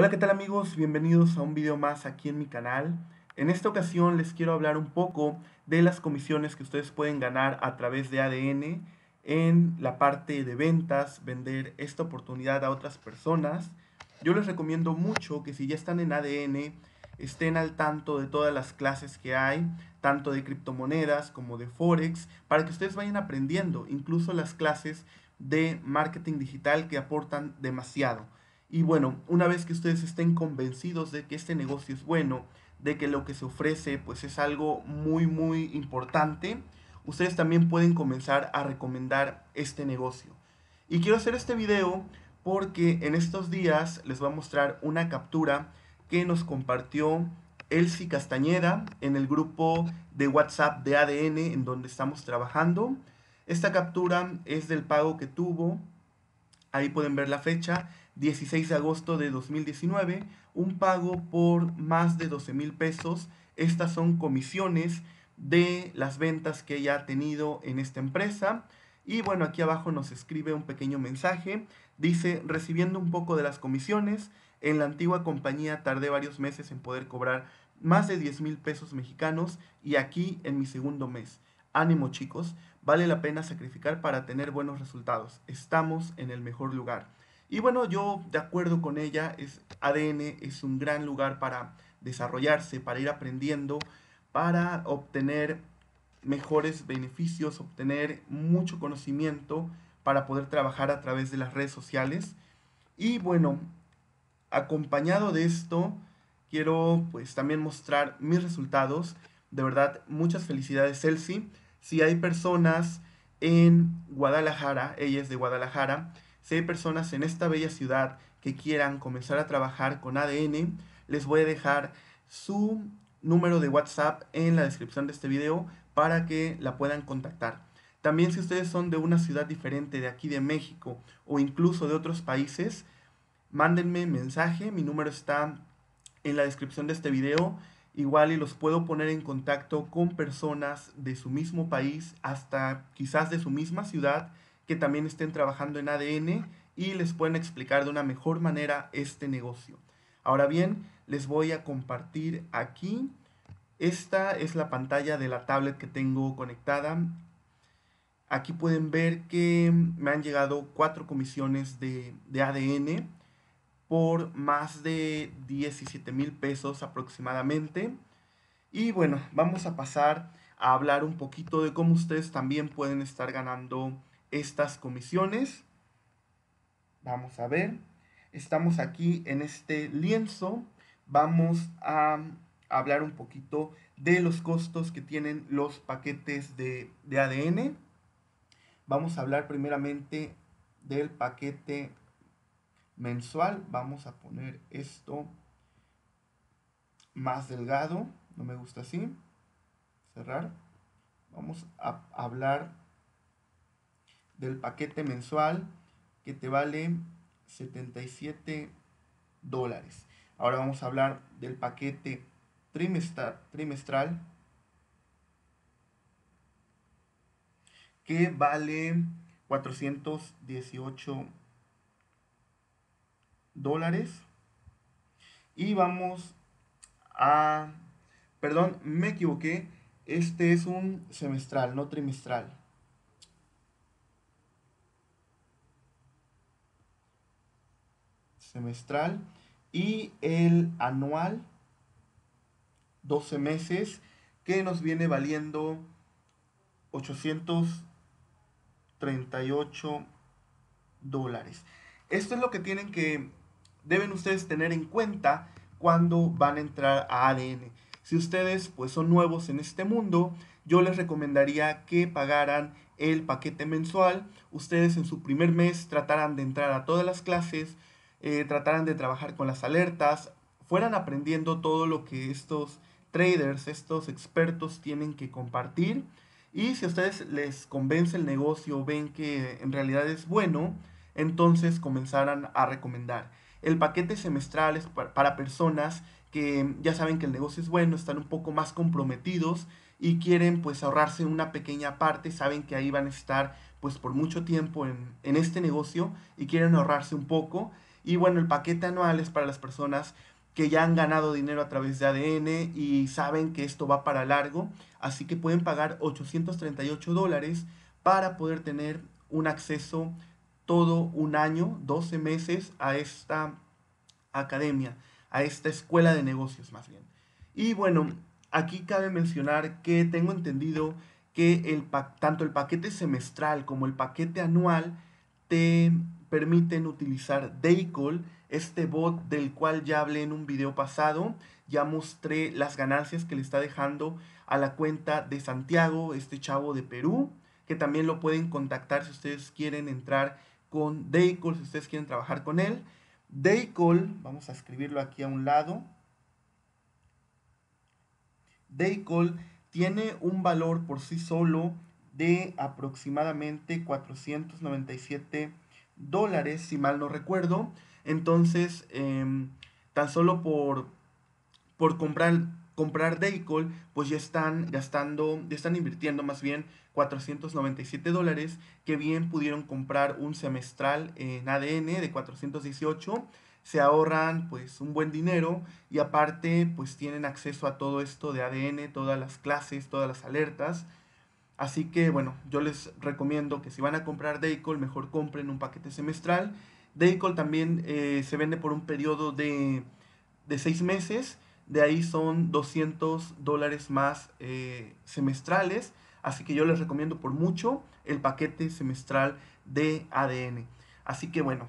Hola, ¿qué tal amigos? Bienvenidos a un video más aquí en mi canal. En esta ocasión les quiero hablar un poco de las comisiones que ustedes pueden ganar a través de ADN en la parte de ventas, vender esta oportunidad a otras personas. Yo les recomiendo mucho que si ya están en ADN, estén al tanto de todas las clases que hay, tanto de criptomonedas como de Forex, para que ustedes vayan aprendiendo, incluso las clases de marketing digital que aportan demasiado. Y bueno, una vez que ustedes estén convencidos de que este negocio es bueno, de que lo que se ofrece pues es algo muy muy importante, ustedes también pueden comenzar a recomendar este negocio. Y quiero hacer este video porque en estos días les voy a mostrar una captura que nos compartió Elsie Castañeda en el grupo de WhatsApp de ADN en donde estamos trabajando. Esta captura es del pago que tuvo Ahí pueden ver la fecha, 16 de agosto de 2019, un pago por más de 12 mil pesos. Estas son comisiones de las ventas que ella ha tenido en esta empresa. Y bueno, aquí abajo nos escribe un pequeño mensaje. Dice, recibiendo un poco de las comisiones, en la antigua compañía tardé varios meses en poder cobrar más de 10 mil pesos mexicanos y aquí en mi segundo mes. Ánimo chicos, vale la pena sacrificar para tener buenos resultados. Estamos en el mejor lugar. Y bueno, yo de acuerdo con ella, es, ADN es un gran lugar para desarrollarse, para ir aprendiendo, para obtener mejores beneficios, obtener mucho conocimiento para poder trabajar a través de las redes sociales. Y bueno, acompañado de esto, quiero pues también mostrar mis resultados. De verdad, muchas felicidades, Celci. Si hay personas en Guadalajara, ella es de Guadalajara, si hay personas en esta bella ciudad que quieran comenzar a trabajar con ADN, les voy a dejar su número de WhatsApp en la descripción de este video para que la puedan contactar. También si ustedes son de una ciudad diferente de aquí de México o incluso de otros países, mándenme mensaje, mi número está en la descripción de este video igual y los puedo poner en contacto con personas de su mismo país, hasta quizás de su misma ciudad, que también estén trabajando en ADN y les pueden explicar de una mejor manera este negocio. Ahora bien, les voy a compartir aquí. Esta es la pantalla de la tablet que tengo conectada. Aquí pueden ver que me han llegado cuatro comisiones de, de ADN por más de 17 mil pesos aproximadamente. Y bueno, vamos a pasar a hablar un poquito de cómo ustedes también pueden estar ganando estas comisiones. Vamos a ver. Estamos aquí en este lienzo. Vamos a hablar un poquito de los costos que tienen los paquetes de, de ADN. Vamos a hablar primeramente del paquete mensual. Vamos a poner esto más delgado. No me gusta así. Cerrar. Vamos a hablar del paquete mensual que te vale 77 dólares. Ahora vamos a hablar del paquete trimestral, trimestral que vale 418 dólares dólares. Y vamos a... Perdón, me equivoqué. Este es un semestral, no trimestral. Semestral. Y el anual, 12 meses, que nos viene valiendo 838 dólares. Esto es lo que tienen que deben ustedes tener en cuenta cuando van a entrar a ADN. Si ustedes pues son nuevos en este mundo, yo les recomendaría que pagaran el paquete mensual. Ustedes en su primer mes trataran de entrar a todas las clases, eh, trataran de trabajar con las alertas, fueran aprendiendo todo lo que estos traders, estos expertos tienen que compartir. Y si a ustedes les convence el negocio, ven que en realidad es bueno, entonces comenzaran a recomendar. El paquete semestral es para personas que ya saben que el negocio es bueno, están un poco más comprometidos y quieren pues ahorrarse una pequeña parte, saben que ahí van a estar pues por mucho tiempo en, en este negocio y quieren ahorrarse un poco. Y bueno, el paquete anual es para las personas que ya han ganado dinero a través de ADN y saben que esto va para largo, así que pueden pagar 838 dólares para poder tener un acceso todo un año, 12 meses a esta academia, a esta escuela de negocios más bien. Y bueno, aquí cabe mencionar que tengo entendido que el tanto el paquete semestral como el paquete anual te permiten utilizar Daycall, este bot del cual ya hablé en un video pasado, ya mostré las ganancias que le está dejando a la cuenta de Santiago, este chavo de Perú, que también lo pueden contactar si ustedes quieren entrar con Daycall si ustedes quieren trabajar con él. Daycall, vamos a escribirlo aquí a un lado. Daycall tiene un valor por sí solo de aproximadamente 497 dólares, si mal no recuerdo. Entonces, em, tan solo por, por comprar comprar Daycall, pues ya están gastando, ya están invirtiendo más bien 497 dólares, que bien pudieron comprar un semestral en ADN de 418 se ahorran pues un buen dinero y aparte pues tienen acceso a todo esto de ADN, todas las clases, todas las alertas. Así que bueno, yo les recomiendo que si van a comprar Daycall, mejor compren un paquete semestral. Daycall también eh, se vende por un periodo de, de seis meses de ahí son 200 dólares más eh, semestrales, así que yo les recomiendo por mucho el paquete semestral de ADN. Así que bueno,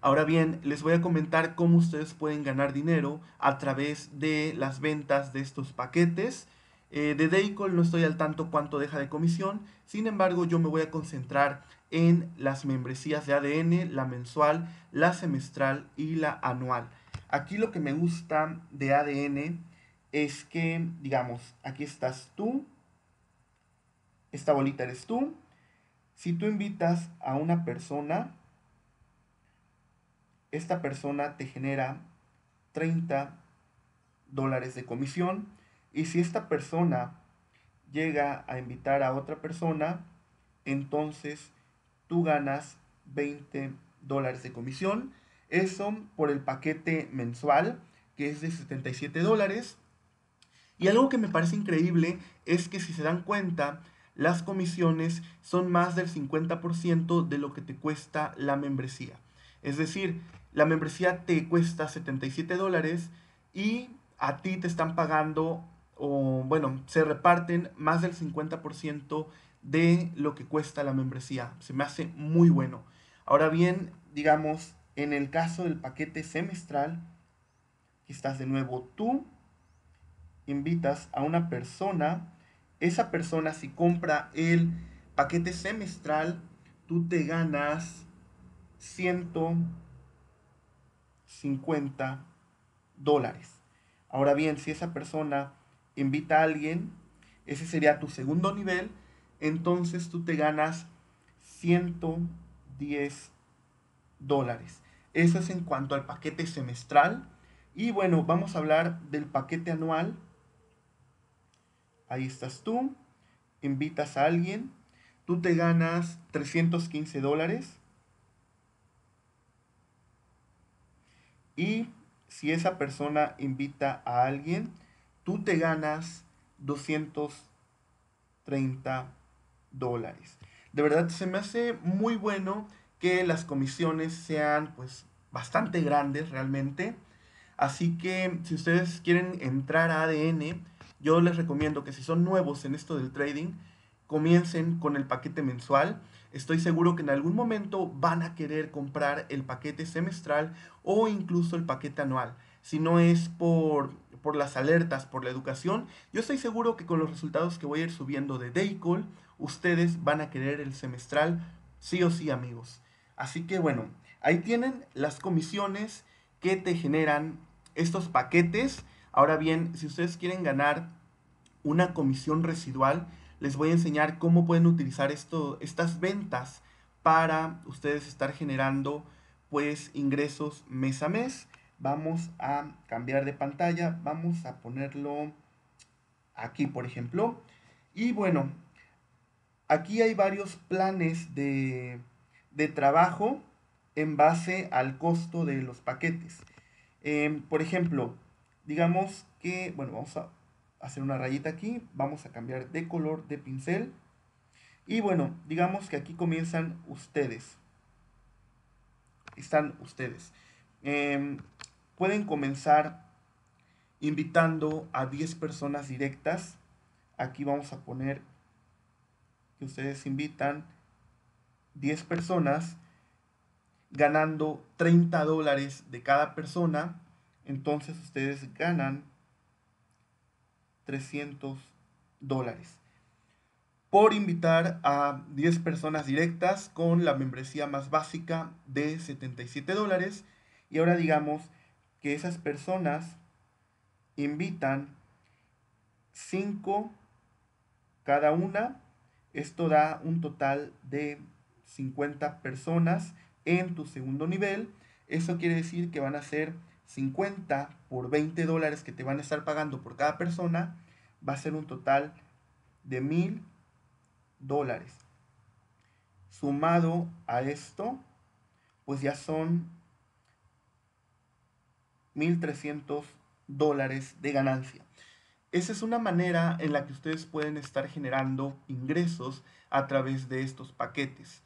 ahora bien, les voy a comentar cómo ustedes pueden ganar dinero a través de las ventas de estos paquetes. Eh, de Daycall no estoy al tanto cuánto deja de comisión, sin embargo yo me voy a concentrar en las membresías de ADN, la mensual, la semestral y la anual. Aquí lo que me gusta de ADN es que, digamos, aquí estás tú, esta bolita eres tú. Si tú invitas a una persona, esta persona te genera 30 dólares de comisión. Y si esta persona llega a invitar a otra persona, entonces tú ganas 20 dólares de comisión. Eso por el paquete mensual, que es de 77 dólares. Y algo que me parece increíble es que si se dan cuenta, las comisiones son más del 50% de lo que te cuesta la membresía. Es decir, la membresía te cuesta 77 dólares y a ti te están pagando, o bueno, se reparten más del 50% de lo que cuesta la membresía. Se me hace muy bueno. Ahora bien, digamos, en el caso del paquete semestral, estás de nuevo tú, invitas a una persona, esa persona si compra el paquete semestral, tú te ganas 150 dólares. Ahora bien, si esa persona invita a alguien, ese sería tu segundo nivel, entonces tú te ganas 110 dólares. Eso es en cuanto al paquete semestral. Y bueno, vamos a hablar del paquete anual. Ahí estás tú, invitas a alguien, tú te ganas 315 dólares. Y si esa persona invita a alguien, tú te ganas 230 dólares. De verdad, se me hace muy bueno que las comisiones sean pues bastante grandes realmente. Así que si ustedes quieren entrar a ADN, yo les recomiendo que si son nuevos en esto del trading, comiencen con el paquete mensual. Estoy seguro que en algún momento van a querer comprar el paquete semestral o incluso el paquete anual. Si no es por, por las alertas, por la educación, yo estoy seguro que con los resultados que voy a ir subiendo de Daycall, ustedes van a querer el semestral sí o sí, amigos. Así que bueno, ahí tienen las comisiones que te generan estos paquetes. Ahora bien, si ustedes quieren ganar una comisión residual, les voy a enseñar cómo pueden utilizar esto, estas ventas para ustedes estar generando pues ingresos mes a mes. Vamos a cambiar de pantalla, vamos a ponerlo aquí por ejemplo. Y bueno, aquí hay varios planes de, de trabajo en base al costo de los paquetes. Em, por ejemplo, digamos que, bueno, vamos a hacer una rayita aquí, vamos a cambiar de color de pincel. Y bueno, digamos que aquí comienzan ustedes. Están ustedes. Em, pueden comenzar invitando a 10 personas directas. Aquí vamos a poner que ustedes invitan 10 personas ganando 30 dólares de cada persona, entonces ustedes ganan 300 dólares por invitar a 10 personas directas con la membresía más básica de 77 dólares. Y ahora digamos que esas personas invitan 5 cada una. Esto da un total de 50 personas en tu segundo nivel. Eso quiere decir que van a ser 50 por 20 dólares que te van a estar pagando por cada persona. Va a ser un total de 1000 dólares. Sumado a esto, pues ya son 1.300 dólares de ganancia. Esa es una manera en la que ustedes pueden estar generando ingresos a través de estos paquetes.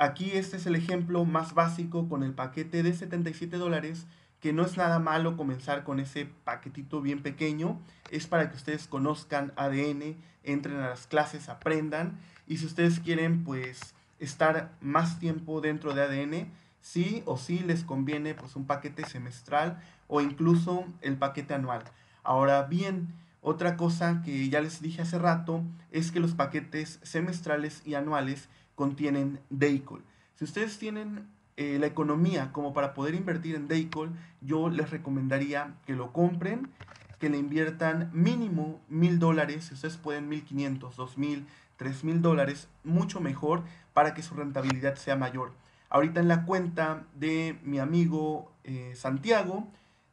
Aquí este es el ejemplo más básico con el paquete de 77 dólares, que no es nada malo comenzar con ese paquetito bien pequeño, es para que ustedes conozcan ADN, entren a las clases, aprendan, y si ustedes quieren pues estar más tiempo dentro de ADN, sí o sí les conviene pues un paquete semestral o incluso el paquete anual. Ahora bien, otra cosa que ya les dije hace rato es que los paquetes semestrales y anuales contienen Daycol. Si ustedes tienen eh, la economía como para poder invertir en Daycol, yo les recomendaría que lo compren, que le inviertan mínimo mil dólares, si ustedes pueden mil quinientos, dos mil, tres mil dólares, mucho mejor para que su rentabilidad sea mayor. Ahorita en la cuenta de mi amigo eh, Santiago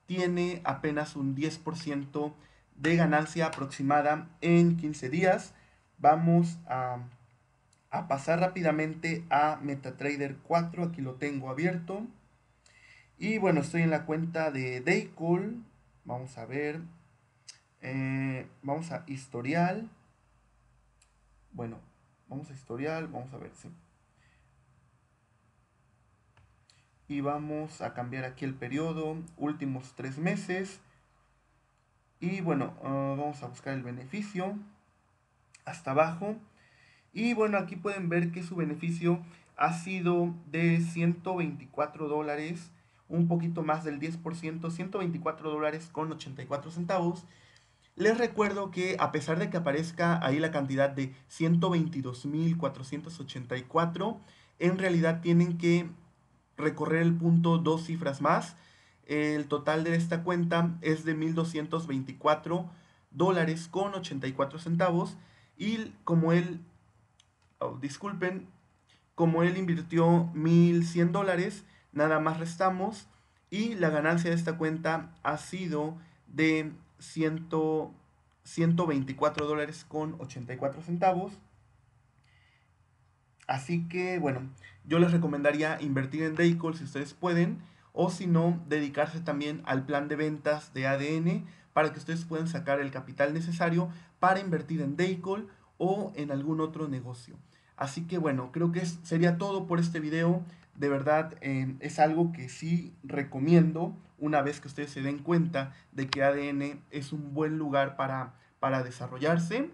tiene apenas un 10% de ganancia aproximada en 15 días. Vamos a a pasar rápidamente a MetaTrader 4. Aquí lo tengo abierto. Y bueno, estoy en la cuenta de Daycool. Vamos a ver. Eh, vamos a historial. Bueno, vamos a historial. Vamos a ver. si Y vamos a cambiar aquí el periodo. Últimos tres meses. Y bueno, ah, vamos a buscar el beneficio. Hasta abajo y bueno, aquí pueden ver que su beneficio ha sido de 124 dólares, un poquito más del 10%, 124 dólares con 84 centavos. Les recuerdo que a pesar de que aparezca ahí la cantidad de 122.484, en realidad tienen que recorrer el punto dos cifras más. El total de esta cuenta es de 1.224 dólares con 84 centavos. Y como él... Oh, disculpen, como él invirtió 1.100 dólares, nada más restamos y la ganancia de esta cuenta ha sido de 100, 124 dólares con 84 centavos. Así que bueno, yo les recomendaría invertir en Daycall si ustedes pueden o si no, dedicarse también al plan de ventas de ADN para que ustedes puedan sacar el capital necesario para invertir en Daycall o en algún otro negocio. Así que bueno, creo que sería todo por este video. De verdad, es algo que sí recomiendo una vez que ustedes se den cuenta de que ADN es un buen lugar para, para desarrollarse.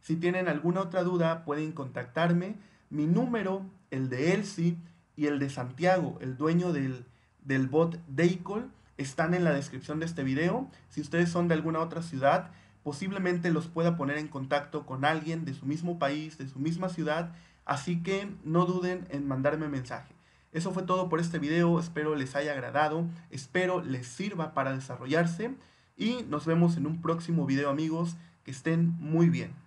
Si tienen alguna otra duda, pueden contactarme. Mi número, el de Elsie y el de Santiago, el dueño del, del bot Deicol, están en la descripción de este video. Si ustedes son de alguna otra ciudad, posiblemente los pueda poner en contacto con alguien de su mismo país, de su misma ciudad, así que no duden en mandarme mensaje. Eso fue todo por este video, espero les haya agradado, espero les sirva para desarrollarse y nos vemos en un próximo video amigos, que estén muy bien.